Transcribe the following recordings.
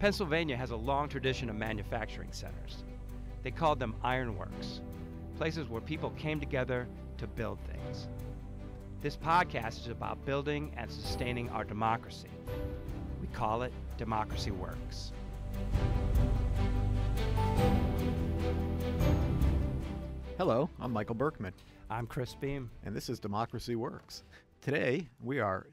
Pennsylvania has a long tradition of manufacturing centers. They called them ironworks, places where people came together to build things. This podcast is about building and sustaining our democracy. We call it Democracy Works. Hello, I'm Michael Berkman. I'm Chris Beam. And this is Democracy Works. Today, we are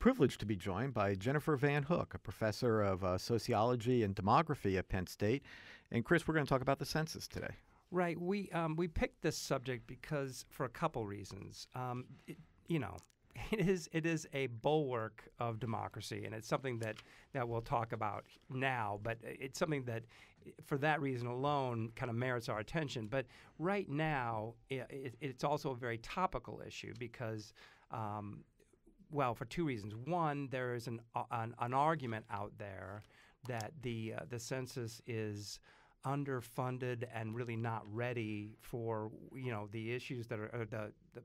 privileged to be joined by Jennifer Van Hook, a professor of uh, sociology and demography at Penn State. And Chris, we're going to talk about the census today. Right. We um, we picked this subject because for a couple reasons. Um, it, you know, it is it is a bulwark of democracy, and it's something that that we'll talk about now. But it's something that, for that reason alone, kind of merits our attention. But right now, it, it, it's also a very topical issue because um, well, for two reasons. One, there is an, uh, an, an argument out there that the, uh, the census is underfunded and really not ready for you know the issues that are the, the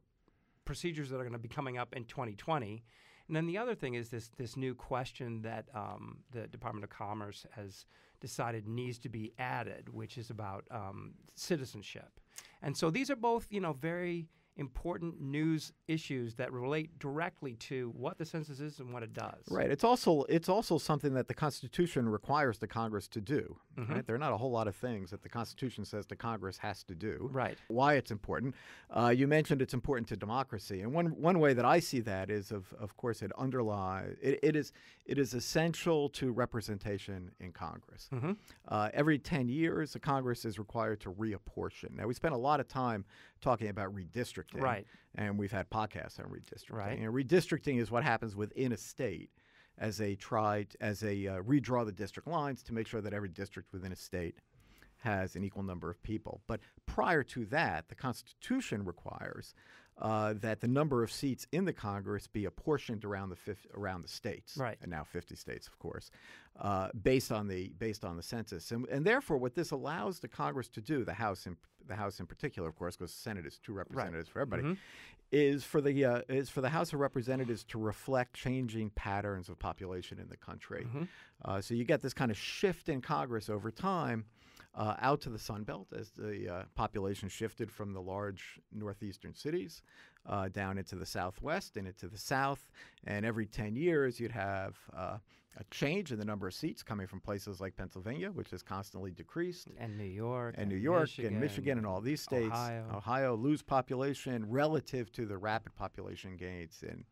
procedures that are going to be coming up in 2020. And then the other thing is this this new question that um, the Department of Commerce has decided needs to be added, which is about um, citizenship. And so these are both you know very important news issues that relate directly to what the census is and what it does. Right. It's also it's also something that the Constitution requires the Congress to do. Mm-hmm. Right? There are not a whole lot of things that the Constitution says the Congress has to do. Right. Why it's important. Uh, you mentioned it's important to democracy, and one one way that I see that is, of of course, it underlies it, it is it is essential to representation in Congress. Mm-hmm. Uh, every ten years, the Congress is required to reapportion. Now we spent a lot of time talking about redistricting, right? And we've had podcasts on redistricting. Right. And redistricting is what happens within a state as they tried as they uh, redraw the district lines to make sure that every district within a state has an equal number of people. But prior to that, the Constitution requires uh, that the number of seats in the Congress be apportioned around the around the states, right. and now 50 states, of course, uh, based on the based on the census, and, and therefore what this allows the Congress to do, the House in the House in particular, of course, because the Senate is two representatives right. for everybody, mm-hmm is for the uh, is for the House of Representatives to reflect changing patterns of population in the country. Mm-hmm. Uh, so you get this kind of shift in Congress over time uh, out to the Sun Belt as the uh, population shifted from the large northeastern cities uh, down into the southwest and into the south. And every 10 years, you'd have uh, a change in the number of seats coming from places like Pennsylvania, which has constantly decreased, and New York, and, and New York, Michigan, and Michigan, and all these states. Ohio. Ohio lose population relative to the rapid population gains in,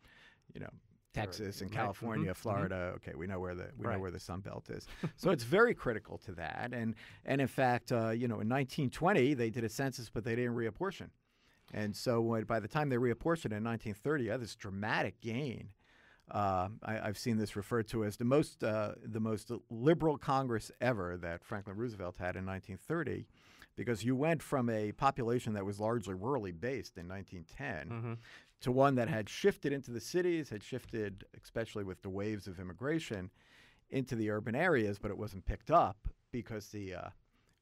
you know, Texas and California, right. mm-hmm. mm-hmm. Florida. Mm-hmm. Okay, we know where the we right. know where the Sun Belt is. so it's very critical to that. And and in fact, uh, you know, in 1920 they did a census, but they didn't reapportion. And so when by the time they reapportioned in 1930, had uh, this dramatic gain. Uh, I, have seen this referred to as the most uh, the most liberal Congress ever that Franklin Roosevelt had in 1930 because you went from a population that was largely rurally based in 1910 mm-hmm to one that had shifted into the cities, had shifted, especially with the waves of immigration, into the urban areas, but it wasn't picked up because the uh,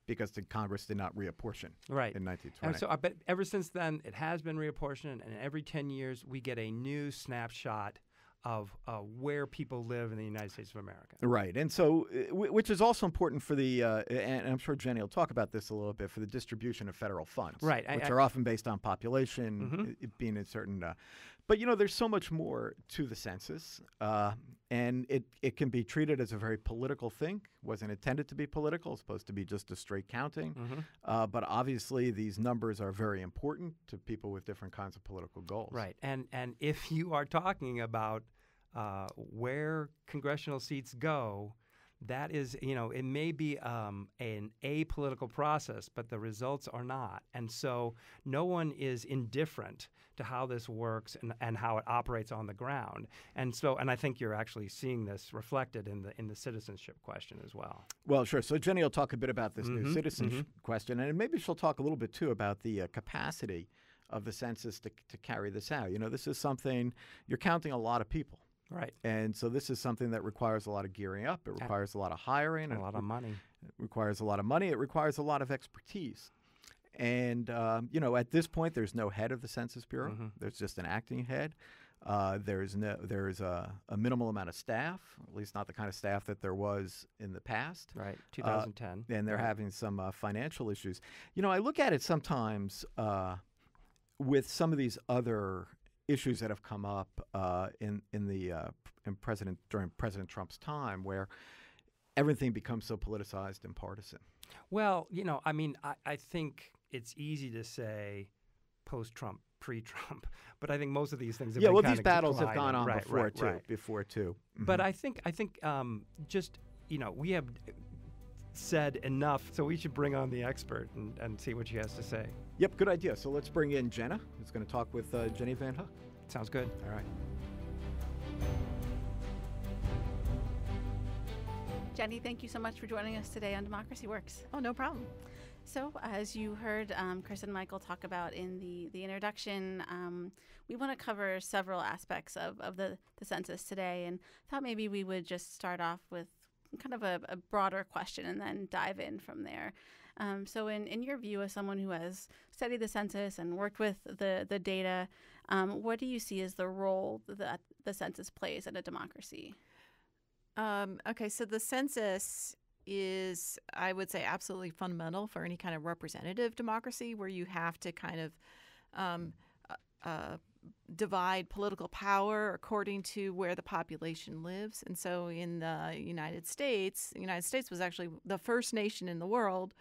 because the Congress did not reapportion right. in 1920. And so uh, but ever since then it has been reapportioned, and every 10 years we get a new snapshot of uh, where people live in the United States of America. Right. And so, uh, which is also important for the, uh, and I'm sure Jenny will talk about this a little bit, for the distribution of federal funds. Right. Which I, I, are often based on population mm-hmm. being in certain uh, but you know, there's so much more to the census, uh, and it, it can be treated as a very political thing. wasn't intended to be political; it's supposed to be just a straight counting. Mm-hmm. Uh, but obviously, these numbers are very important to people with different kinds of political goals. Right, and and if you are talking about uh, where congressional seats go, that is, you know, it may be um, an apolitical process, but the results are not. And so no one is indifferent to how this works and, and how it operates on the ground. And so, and I think you're actually seeing this reflected in the in the citizenship question as well. Well, sure. So Jenny will talk a bit about this mm -hmm. new mm-hmm. citizenship mm -hmm. question, and maybe she'll talk a little bit too about the uh, capacity of the census to, to carry this out. You know, this is something you're counting a lot of people. Right. And so this is something that requires a lot of gearing up. It requires a lot of hiring. A lot of money. It requires a lot of money. It requires a lot of expertise. And, um, you know, at this point, there's no head of the Census Bureau. Mm-hmm. There's just an acting head. Uh, there's no, there's a, a, minimal amount of staff, at least not the kind of staff that there was in the past. Right, 2010. Uh, and they're having some uh, financial issues. You know, I look at it sometimes uh, with some of these other issues that have come up uh, in in the uh, in President during President Trump's time, where everything becomes so politicized and partisan. Well, you know, I mean, I, I think it's easy to say post-Trump, pre-Trump, but I think most of these things have yeah. well, these battles have gone on right, before right, too. Right. Before too. Mm-hmm. But I think I think um, just you know we have said enough, so we should bring on the expert and, and see what she has to say. Yep, good idea. So let's bring in Jenna, who's going to talk with uh, Jenny Van Huck. Sounds good. All right. Jenny, thank you so much for joining us today on Democracy Works. Oh, no problem. So, as you heard um, Chris and Michael talk about in the, the introduction, um, we want to cover several aspects of, of the, the census today and thought maybe we would just start off with kind of a, a broader question and then dive in from there. Um, so, in, in your view, as someone who has studied the census and worked with the, the data, um, what do you see as the role that the census plays in a democracy? Um, okay, so the census is, I would say, absolutely fundamental for any kind of representative democracy where you have to kind of um, uh, uh divide political power according to where the population lives. And so in the United States, the United States was actually the first nation in the world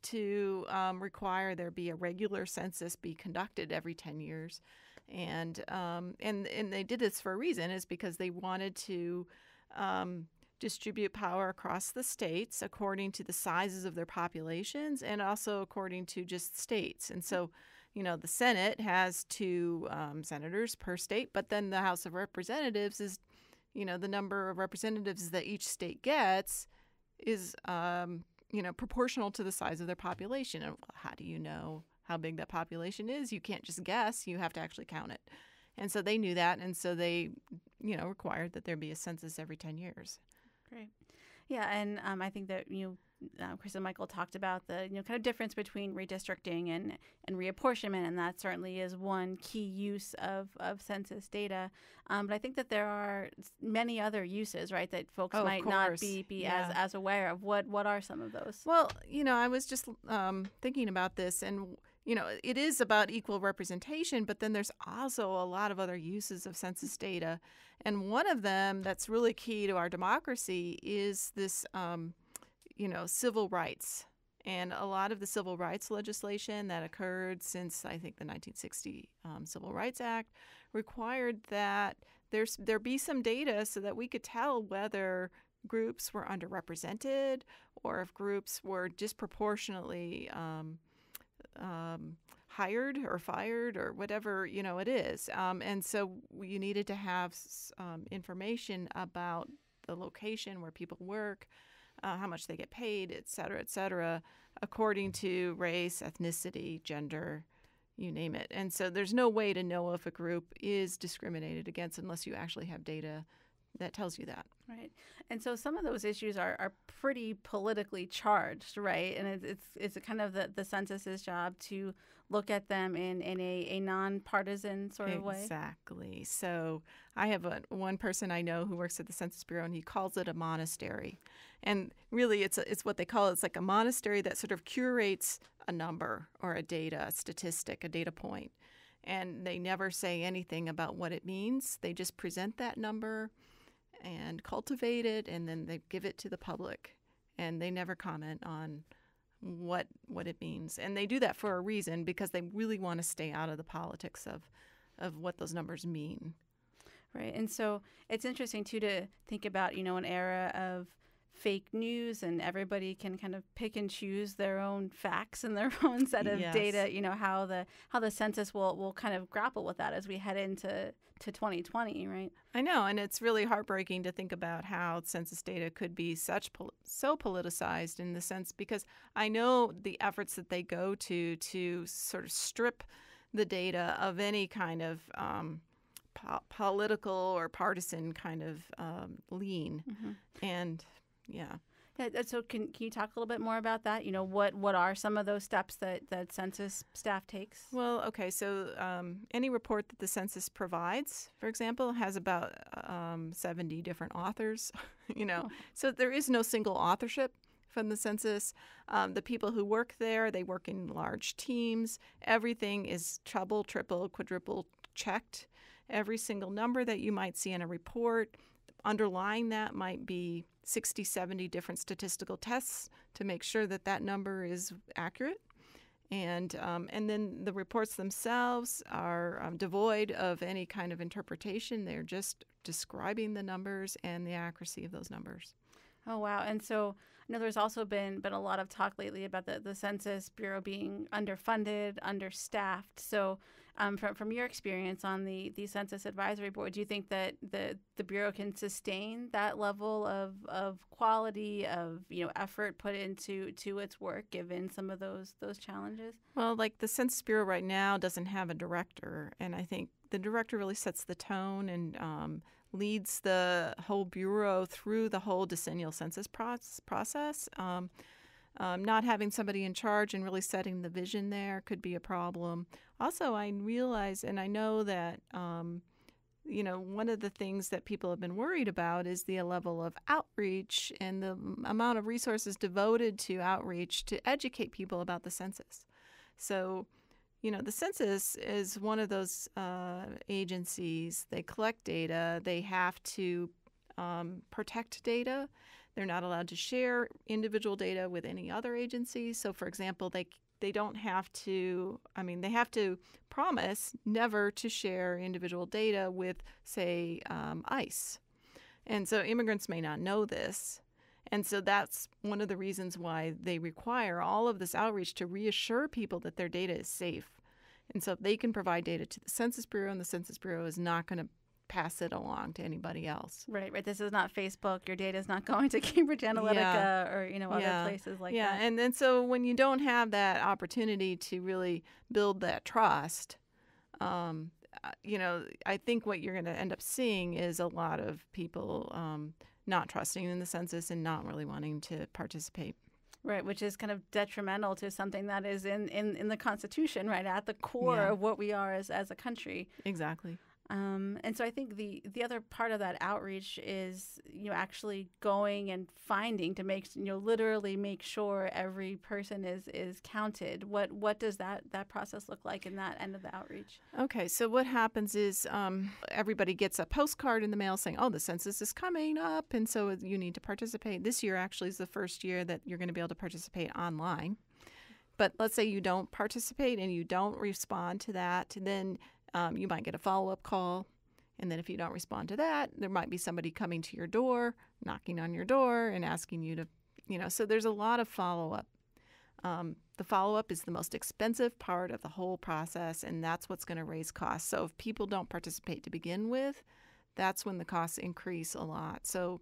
to um, require there be a regular census be conducted every 10 years. And, um, and, and they did this for a reason is because they wanted to um, distribute power across the states according to the sizes of their populations and also according to just states. And so you know, the Senate has two um, senators per state, but then the House of Representatives is, you know, the number of representatives that each state gets is, um, you know, proportional to the size of their population. And how do you know how big that population is? You can't just guess, you have to actually count it. And so they knew that. And so they, you know, required that there be a census every 10 years. Great. Yeah. And um, I think that, you know, uh, Chris and Michael talked about the you know kind of difference between redistricting and and reapportionment, and that certainly is one key use of of census data. Um, but I think that there are many other uses, right? That folks oh, might not be be yeah. as as aware of. What what are some of those? Well, you know, I was just um, thinking about this and you know, it is about equal representation, but then there's also a lot of other uses of census data. And one of them that's really key to our democracy is this um, you know, civil rights. And a lot of the civil rights legislation that occurred since, I think, the 1960 um, Civil Rights Act required that there's, there be some data so that we could tell whether groups were underrepresented or if groups were disproportionately um, um, hired or fired or whatever you know it is. Um, and so you needed to have um, information about the location where people work, uh, how much they get paid, et cetera, et cetera, according to race, ethnicity, gender, you name it. And so there's no way to know if a group is discriminated against unless you actually have data that tells you that right and so some of those issues are, are pretty politically charged right and it's it's, it's kind of the, the census's job to look at them in, in a, a nonpartisan sort of way exactly so i have a, one person i know who works at the census bureau and he calls it a monastery and really it's a, it's what they call it. it's like a monastery that sort of curates a number or a data a statistic a data point and they never say anything about what it means they just present that number and cultivate it, and then they give it to the public, and they never comment on what what it means. And they do that for a reason because they really want to stay out of the politics of of what those numbers mean. Right. And so it's interesting too to think about, you know, an era of fake news and everybody can kind of pick and choose their own facts and their own set of yes. data you know how the how the census will will kind of grapple with that as we head into to 2020 right i know and it's really heartbreaking to think about how census data could be such pol- so politicized in the sense because i know the efforts that they go to to sort of strip the data of any kind of um, political or partisan kind of um, lean mm-hmm. and yeah. Yeah, uh, so can, can you talk a little bit more about that? You know, what, what are some of those steps that, that census staff takes? Well, okay, so um, any report that the census provides, for example, has about um, 70 different authors, you know. Oh. So there is no single authorship from the census. Um, the people who work there, they work in large teams. Everything is trouble, triple, quadruple checked. Every single number that you might see in a report underlying that might be 60, 70 different statistical tests to make sure that that number is accurate. And, um, and then the reports themselves are um, devoid of any kind of interpretation. They're just describing the numbers and the accuracy of those numbers. Oh, wow. And so I know there's also been been a lot of talk lately about the, the Census Bureau being underfunded, understaffed. So, um, from from your experience on the the Census Advisory Board, do you think that the the Bureau can sustain that level of of quality of you know effort put into to its work, given some of those those challenges? Well, like the Census Bureau right now doesn't have a director, and I think the director really sets the tone and um, leads the whole bureau through the whole decennial census process. Um, um, not having somebody in charge and really setting the vision there could be a problem. Also, I realize and I know that. Um, you know, one of the things that people have been worried about is the level of outreach and the amount of resources devoted to outreach to educate people about the census. So, you know, the census is one of those uh, agencies. They collect data, they have to um, protect data. They're not allowed to share individual data with any other agencies. So, for example, they they don't have to. I mean, they have to promise never to share individual data with, say, um, ICE. And so immigrants may not know this, and so that's one of the reasons why they require all of this outreach to reassure people that their data is safe. And so if they can provide data to the Census Bureau and the Census Bureau is not going to pass it along to anybody else. Right, right. This is not Facebook. Your data is not going to Cambridge Analytica yeah. or, you know, other yeah. places like yeah. that. Yeah, and then so when you don't have that opportunity to really build that trust, um, uh, you know, I think what you're going to end up seeing is a lot of people um, – not trusting in the census and not really wanting to participate. Right, which is kind of detrimental to something that is in, in, in the Constitution, right, at the core yeah. of what we are as, as a country. Exactly. Um, and so I think the the other part of that outreach is you know actually going and finding to make you know literally make sure every person is is counted. What what does that that process look like in that end of the outreach? Okay, so what happens is um, everybody gets a postcard in the mail saying, "Oh, the census is coming up, and so you need to participate." This year actually is the first year that you're going to be able to participate online. But let's say you don't participate and you don't respond to that, then um, you might get a follow up call. And then if you don't respond to that, there might be somebody coming to your door, knocking on your door, and asking you to, you know, so there's a lot of follow up. Um, the follow up is the most expensive part of the whole process, and that's what's going to raise costs. So if people don't participate to begin with, that's when the costs increase a lot. So,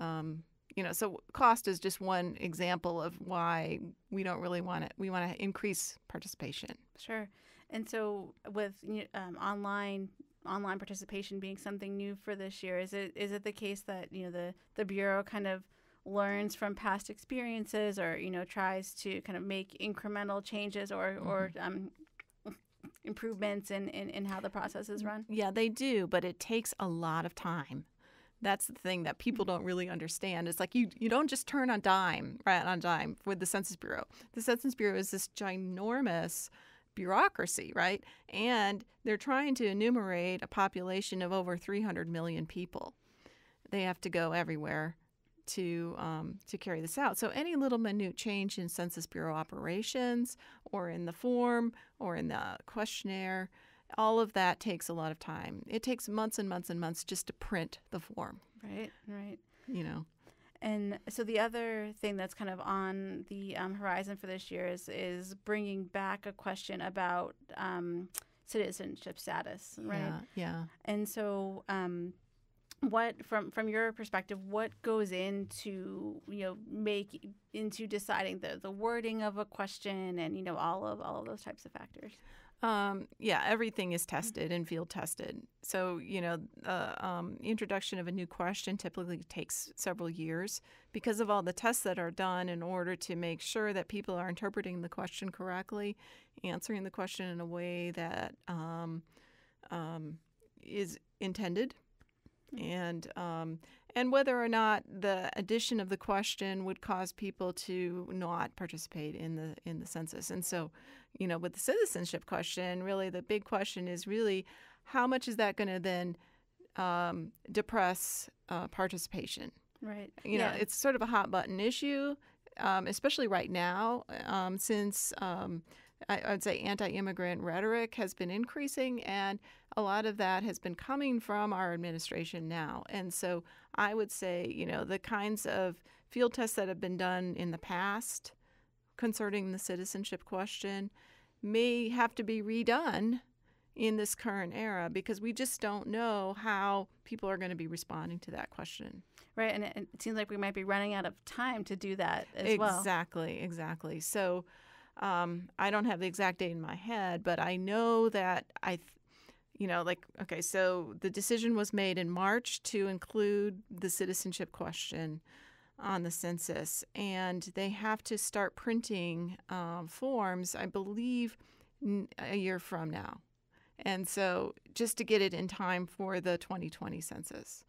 um, you know, so cost is just one example of why we don't really want it. We want to increase participation. Sure. And so, with um, online online participation being something new for this year, is it is it the case that you know the the bureau kind of learns from past experiences, or you know tries to kind of make incremental changes, or mm-hmm. or um, improvements in, in, in how the process is mm-hmm. run? Yeah, they do, but it takes a lot of time that's the thing that people mm-hmm. don't really understand. It's like you you don't just turn on dime, right on dime with the Census Bureau. The Census Bureau is this ginormous bureaucracy, right? And they're trying to enumerate a population of over 300 million people. They have to go everywhere to um, to carry this out. So any little minute change in Census Bureau operations, or in the form, or in the questionnaire, all of that takes a lot of time. It takes months and months and months just to print the form. Right. Right. You know. And so the other thing that's kind of on the um, horizon for this year is, is bringing back a question about um, citizenship status, right? Yeah. yeah. And so, um, what from from your perspective, what goes into you know make into deciding the the wording of a question and you know all of all of those types of factors? Um, yeah, everything is mm-hmm. tested and field tested. So, you know, uh, um, introduction of a new question typically takes several years because of all the tests that are done in order to make sure that people are interpreting the question correctly, answering the question in a way that um, um is intended and um, and whether or not the addition of the question would cause people to not participate in the in the census. And so, you know, with the citizenship question, really the big question is really how much is that going to then um, depress uh, participation? Right. You yeah. know, it's sort of a hot button issue, um, especially right now um, since um, I, would say anti immigrant rhetoric has been increasing, and a lot of that has been coming from our administration now. And so I would say, you know, the kinds of field tests that have been done in the past concerning the citizenship question may have to be redone in this current era because we just don't know how people are going to be responding to that question. Right. And it, it seems like we might be running out of time to do that as exactly, well. Exactly. Exactly. So, um, I don't have the exact date in my head, but I know that I, you know, like, okay, so the decision was made in March to include the citizenship question on the census, and they have to start printing um, forms, I believe, a year from now. And so, just to get it in time for the 2020 census.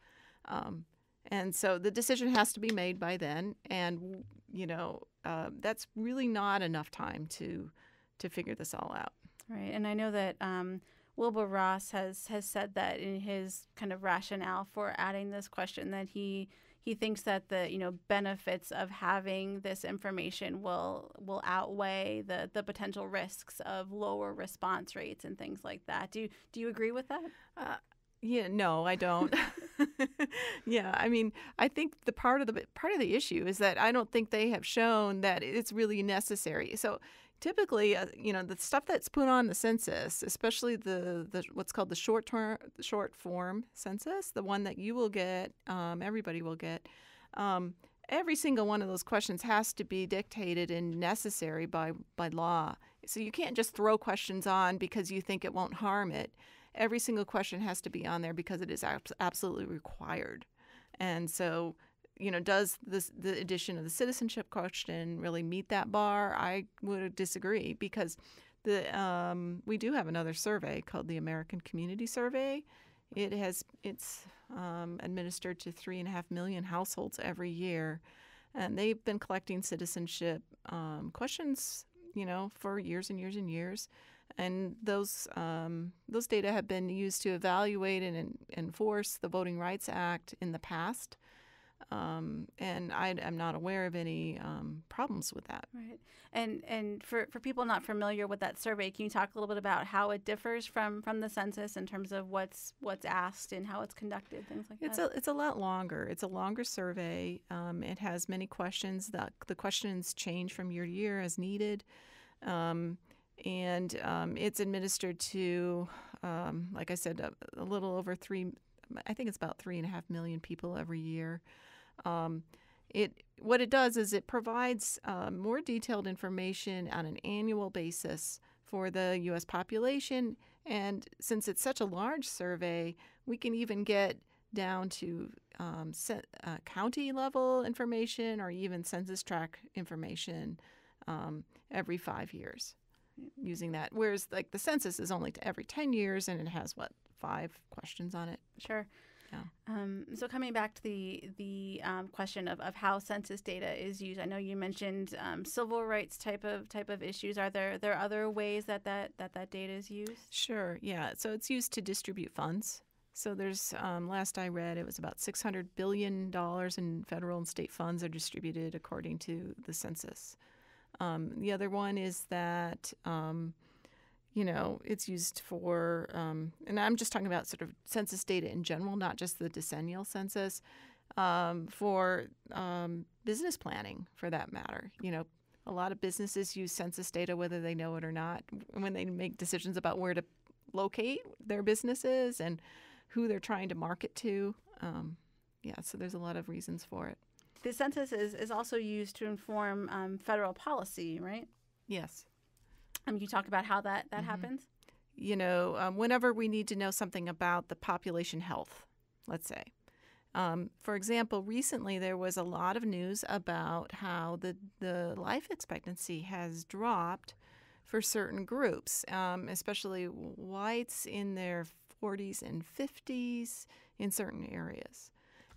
Um, and so the decision has to be made by then. And, you know, um, that's really not enough time to to figure this all out. Right, and I know that um, Wilbur Ross has has said that in his kind of rationale for adding this question that he he thinks that the you know benefits of having this information will will outweigh the the potential risks of lower response rates and things like that. Do you, do you agree with that? Uh, yeah, no, I don't. yeah, I mean, I think the part of the part of the issue is that I don't think they have shown that it's really necessary. So typically, uh, you know, the stuff that's put on the census, especially the, the what's called the short term short form census, the one that you will get, um, everybody will get. Um, every single one of those questions has to be dictated and necessary by by law. So you can't just throw questions on because you think it won't harm it every single question has to be on there because it is absolutely required. And so, you know, does this, the addition of the citizenship question really meet that bar? I would disagree because the um, we do have another survey called the American Community Survey. It has it's um, administered to three and a half million households every year, and they've been collecting citizenship um, questions, you know, for years and years and years and those um, those data have been used to evaluate and en enforce the Voting Rights Act in the past. Um, and I am not aware of any um, problems with that. Right. And and for, for people not familiar with that survey, can you talk a little bit about how it differs from, from the census in terms of what's what's asked and how it's conducted, things like it's that? A, it's a lot longer. It's a longer survey. Um, it has many questions. The, the questions change from year to year as needed. Um, and um, it's administered to, um, like I said, a, a, little over three. I think it's about three and a half million people every year. Um, it what it does is it provides uh, more detailed information on an annual basis for the U.S. population, and since it's such a large survey, we can even get down to um, uh, county level information or even census tract information um, every five years using that. Whereas like the census is only every 10 years and it has what five questions on it. Sure. Yeah. Um, so coming back to the the um, question of, of how census data is used, I know you mentioned um, civil rights type of type of issues. Are there there other ways that that, that that data is used? Sure. Yeah. So it's used to distribute funds. So there's um, last I read it was about six hundred billion dollars in federal and state funds are distributed according to the census. Um, the other one is that um, you know, it's used for, um, and I'm just talking about sort of census data in general, not just the decennial census, um, for um, business planning for that matter. You know, a lot of businesses use census data whether they know it or not when they make decisions about where to locate their businesses and who they're trying to market to. Um, yeah, so there's a lot of reasons for it. The census is, is also used to inform um, federal policy, right? Yes. Um, you talk about how that, that mm-hmm. happens? You know, um, whenever we need to know something about the population health, let's say. Um, for example, recently there was a lot of news about how the, the life expectancy has dropped for certain groups, um, especially whites in their 40s and 50s in certain areas.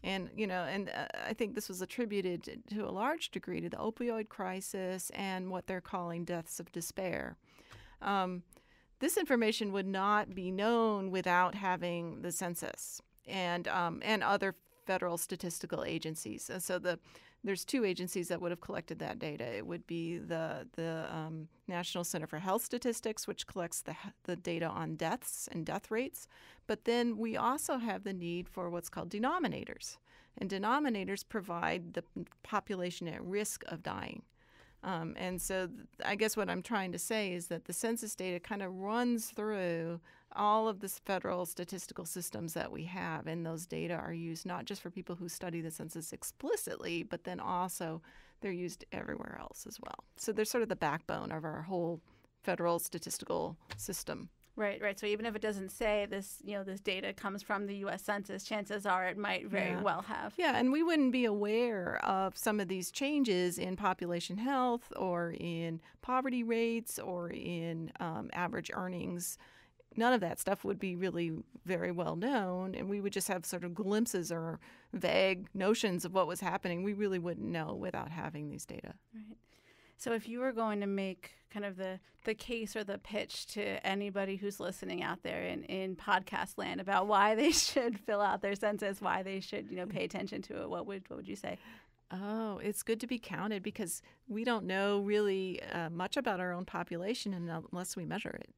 And, you know, and uh, I think this was attributed to, to a large degree to the opioid crisis and what they're calling deaths of despair. Um, this information would not be known without having the census and um, and other federal statistical agencies. And so the there's two agencies that would have collected that data. It would be the the um, National Center for Health Statistics, which collects the the data on deaths and death rates, but then we also have the need for what's called denominators, and denominators provide the population at risk of dying. Um, and so, I guess what I'm trying to say is that the census data kind of runs through all of the federal statistical systems that we have and those data are used not just for people who study the census explicitly but then also they're used everywhere else as well so they're sort of the backbone of our whole federal statistical system Right, right. So even if it doesn't say this, you know, this data comes from the U.S. Census, chances are it might very yeah. well have. Yeah, and we wouldn't be aware of some of these changes in population health or in poverty rates or in um, average earnings none of that stuff would be really very well known and we would just have sort of glimpses or vague notions of what was happening we really wouldn't know without having these data right so if you were going to make kind of the the case or the pitch to anybody who's listening out there in, in podcast land about why they should fill out their census why they should you know pay attention to it what would what would you say Oh, it's good to be counted because we don't know really uh, much about our own population unless we measure it.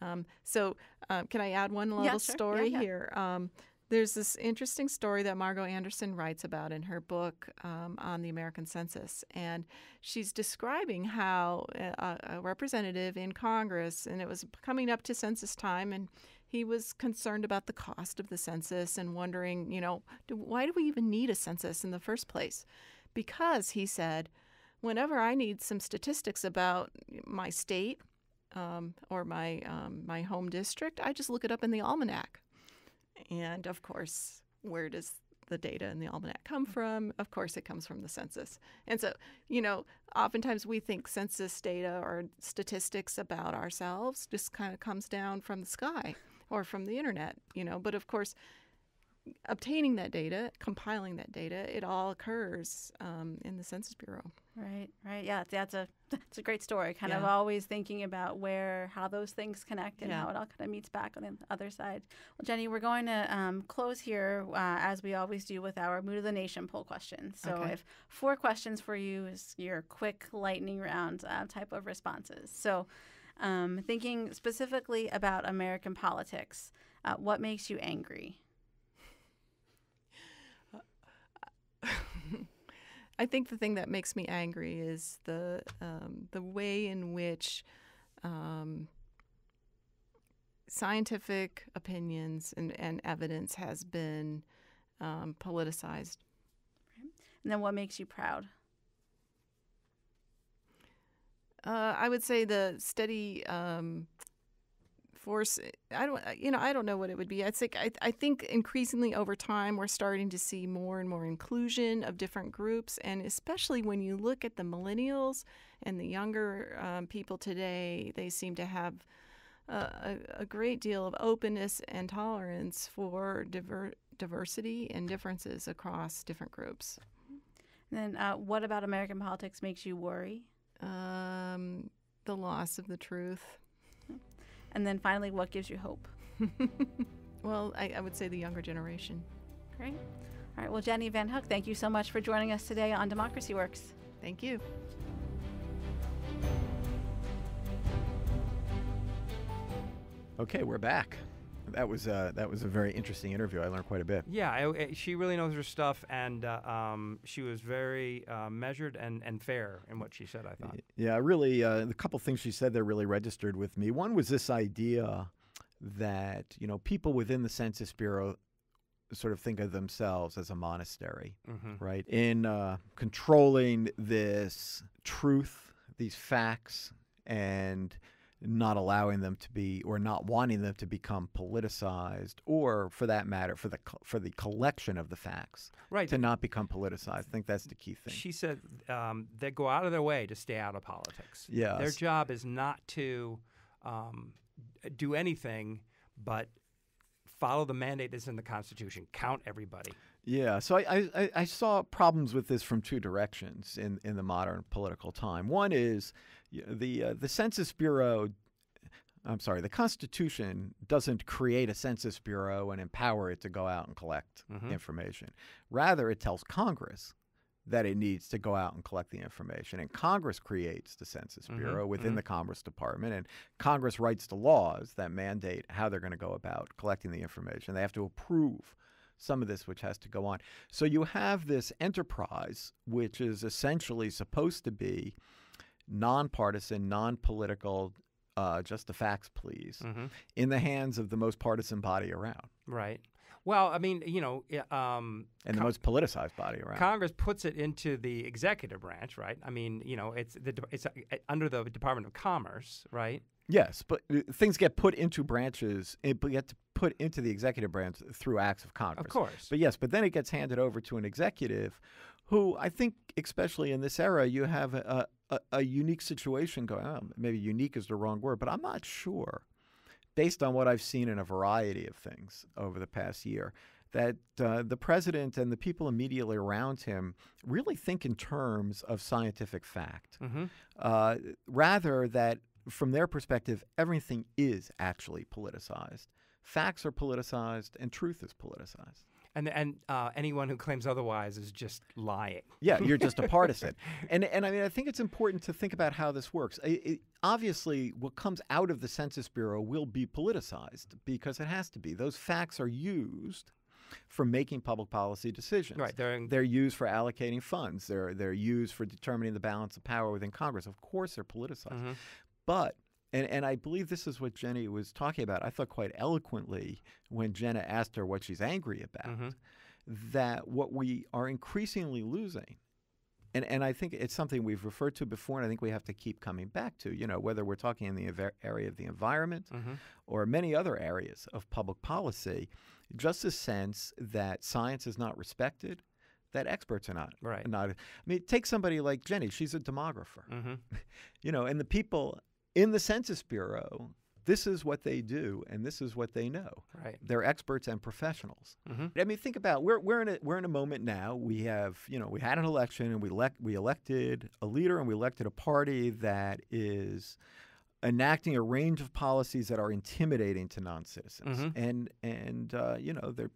Um, so, um, can I add one little yeah, sure. story yeah, yeah. here? Um, there's this interesting story that Margot Anderson writes about in her book um, on the American Census. And she's describing how uh, a, a representative in Congress, and it was coming up to census time, and he was concerned about the cost of the census and wondering, you know, why do we even need a census in the first place? Because, he said, whenever I need some statistics about my state, um, or my um, my home district, I just look it up in the almanac. And of course, where does the data in the almanac come from? Of course, it comes from the census. And so, you know, oftentimes we think census data or statistics about ourselves just kind of comes down from the sky or from the internet, you know. But of course, obtaining that data, compiling that data, it all occurs um, in the Census Bureau. Right, right. Yeah, that's a that's a great story. Kind yeah. of always thinking about where how those things connect and yeah. how it all kind of meets back on the other side. Well, Jenny, we're going to um, close here uh, as we always do with our mood of the nation poll questions. So, okay. have four questions for you is your quick lightning round uh, type of responses. So, um, thinking specifically about American politics, uh, what makes you angry? I think the thing that makes me angry is the um, the way in which um, scientific opinions and, and evidence has been um, politicized. And then, what makes you proud? Uh, I would say the steady um, force i don't uh, you know i don't know what it would be i think I, I think increasingly over time we're starting to see more and more inclusion of different groups and especially when you look at the millennials and the younger um, people today they seem to have a, a, great deal of openness and tolerance for diver- diversity and differences across different groups and then uh, what about american politics makes you worry um, the loss of the truth and then finally, what gives you hope? well, I, I, would say the younger generation. Great. All right. Well, Jenny Van Hook, thank you so much for joining us today on Democracy Works. Thank you. Okay, we're back that was uh, that was a very interesting interview. I learned quite a bit. Yeah, I, I, eh, she really knows her stuff, and uh, um, she was very uh, measured and, and fair in what she said. I thought. Yeah, really, the uh, couple things she said there really registered with me. One was this idea that you know people within the Census Bureau sort of think of themselves as a monastery, mm-hmm. right? In uh, controlling this truth, these facts, and not allowing them to be or not wanting them to become politicized or for that matter for the for the collection of the facts right to not become politicized i think that's the key thing she said um, they go out of their way to stay out of politics yeah their job is not to um, do anything but follow the mandate that's in the constitution count everybody yeah, so I, I, I, saw problems with this from two directions in, in the modern political time. One is the uh, the Census Bureau. I'm sorry, the Constitution doesn't create a Census Bureau and empower it to go out and collect mm -hmm. information. Rather, it tells Congress that it needs to go out and collect the information. And Congress creates the Census mm-hmm, Bureau mm -hmm, within mm -hmm. the Commerce Department, and Congress writes the laws that mandate how they're going to go about collecting the information. They have to approve some of this which has to go on. So you have this enterprise, which is essentially supposed to be nonpartisan, non political, uh, just the facts, please, mm-hmm. in the hands of the most partisan body around. Right. Well, I mean, you know, um, and the most politicized body around. Congress puts it into the executive branch, right? I mean, you know, it's the it's uh, uh, under the Department of Commerce, right? Yes, but uh, things get put into branches, it get put into the executive branch through acts of Congress. Of course. But yes, but then it gets handed over to an executive who I think, especially in this era, you have a, a, a unique situation going on. Oh, maybe unique is the wrong word, but I'm not sure, based on what I've seen in a variety of things over the past year, that uh, the president and the people immediately around him really think in terms of scientific fact, mm-hmm. uh, rather that from their perspective, everything is actually politicized facts are politicized and truth is politicized. And and uh, anyone who claims otherwise is just lying. Yeah, you're just a partisan. and and I mean, I think it's important to think about how this works. It, it, obviously, what comes out of the Census Bureau will be politicized because it has to be. Those facts are used for making public policy decisions. Right. They're, in- they're used for allocating funds. They're they're used for determining the balance of power within Congress. Of course, they're politicized. Mm-hmm. But and, and I believe this is what Jenny was talking about. I thought quite eloquently when Jenna asked her what she's angry about, mm-hmm. that what we are increasingly losing and and I think it's something we've referred to before, and I think we have to keep coming back to. You know, whether we're talking in the area of the environment mm-hmm. or many other areas of public policy, just a sense that science is not respected, that experts are not right. Not, I mean, take somebody like Jenny; she's a demographer. Mm-hmm. you know, and the people in the Census Bureau, this is what they do and this is what they know. Right. They're experts and professionals. Mm-hmm. I mean, think about we're we're in a we're in a moment now. We have you know we had an election and we elect we elected a leader and we elected a party that is enacting a range of policies that are intimidating to non-citizens mm-hmm. and and uh, you know they're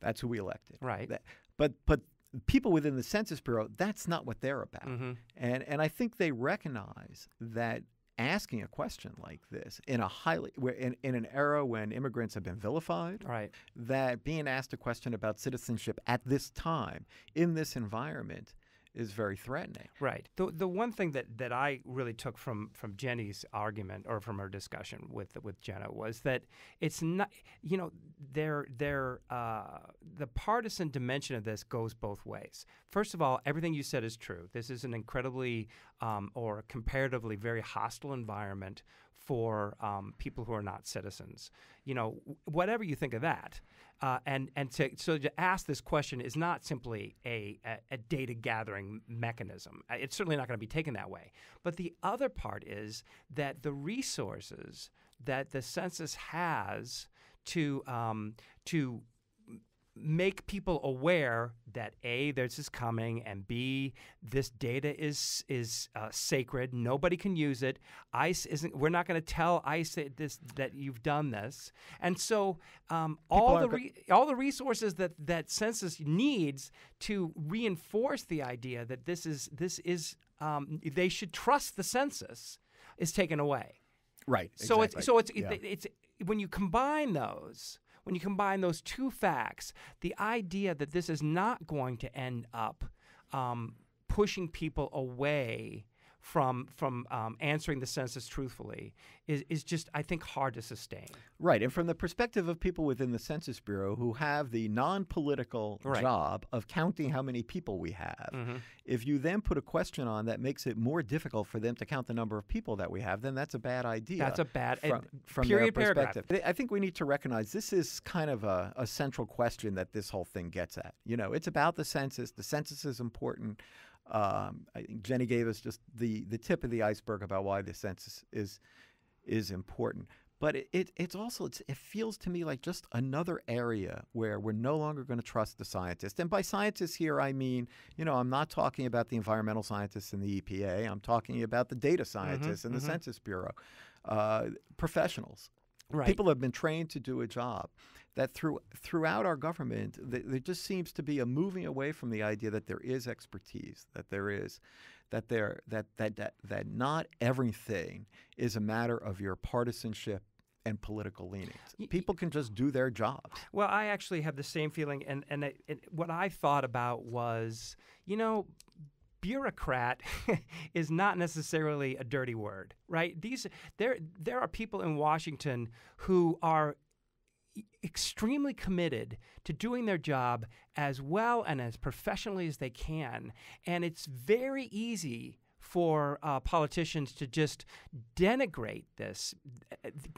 that's who we elected right that, but but people within the census bureau that's not what they're about mm-hmm. and and i think they recognize that asking a question like this in a highly in, in an era when immigrants have been vilified right that being asked a question about citizenship at this time in this environment is very threatening. Right. The, the one thing that, that I really took from, from Jenny's argument or from her discussion with with Jenna was that it's not you know their their uh, the partisan dimension of this goes both ways. First of all, everything you said is true. This is an incredibly um, or comparatively very hostile environment for um, people who are not citizens. You know, whatever you think of that, uh, and and to, so to ask this question is not simply a, a, a data gathering mechanism. Uh, it's certainly not going to be taken that way. But the other part is that the resources that the census has to um, to make people aware that a this is coming and b this data is is uh, sacred nobody can use it ice isn't we're not going to tell ice that this that you've done this and so um, all the re- all the resources that that census needs to reinforce the idea that this is this is um, they should trust the census is taken away right so it's so it's, yeah. it, it's when you combine those when you combine those two facts, the idea that this is not going to end up um, pushing people away from from um, answering the census truthfully is, is just I think hard to sustain. Right, and from the perspective of people within the Census Bureau who have the non-political right. job of counting how many people we have, mm-hmm. if you then put a question on that makes it more difficult for them to count the number of people that we have, then that's a bad idea. That's a bad from, from their perspective. Paragraph. I think we need to recognize this is kind of a, a central question that this whole thing gets at. You know, it's about the census. The census is important. Um, I think Jenny gave us just the, the tip of the iceberg about why the census is is important. But it, it it's also it's, it feels to me like just another area where we're no longer going to trust the scientists. And by scientists here, I mean you know I'm not talking about the environmental scientists in the EPA. I'm talking about the data mm-hmm, scientists mm-hmm, and the mm-hmm. Census Bureau, uh, professionals. Right. People have been trained to do a job, that through, throughout our government, th- there just seems to be a moving away from the idea that there is expertise, that there is, that there that that that, that not everything is a matter of your partisanship and political leanings. People can just do their jobs. Well, I actually have the same feeling, and and, I, and what I thought about was, you know, bureaucrat is not necessarily a dirty word, right? These there there are people in Washington who are extremely committed to doing their job as well and as professionally as they can. And it's very easy for uh, politicians to just denigrate this,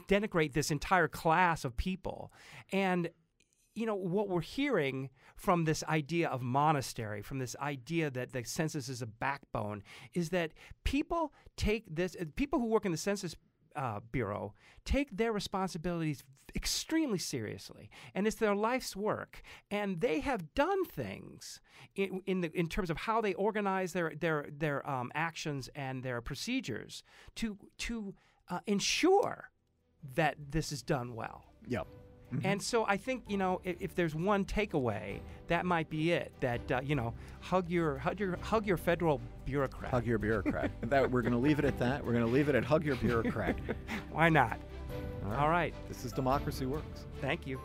denigrate this entire class of people. And you know what we're hearing from this idea of monastery from this idea that the census is a backbone is that people take this people who work in the census uh, Bureau take their responsibilities extremely seriously, and it's their life's work. And they have done things in in, the, in terms of how they organize their their their um, actions and their procedures to to uh, ensure that this is done well. Yep. Mm-hmm. And so I think you know if, if, there's one takeaway, that might be it. That uh, you know, hug your hug your hug your federal bureaucrat. Hug your bureaucrat. that we're going to leave it at that. We're going to leave it at hug your bureaucrat. Why not? All right. All right. This is democracy works. Thank you.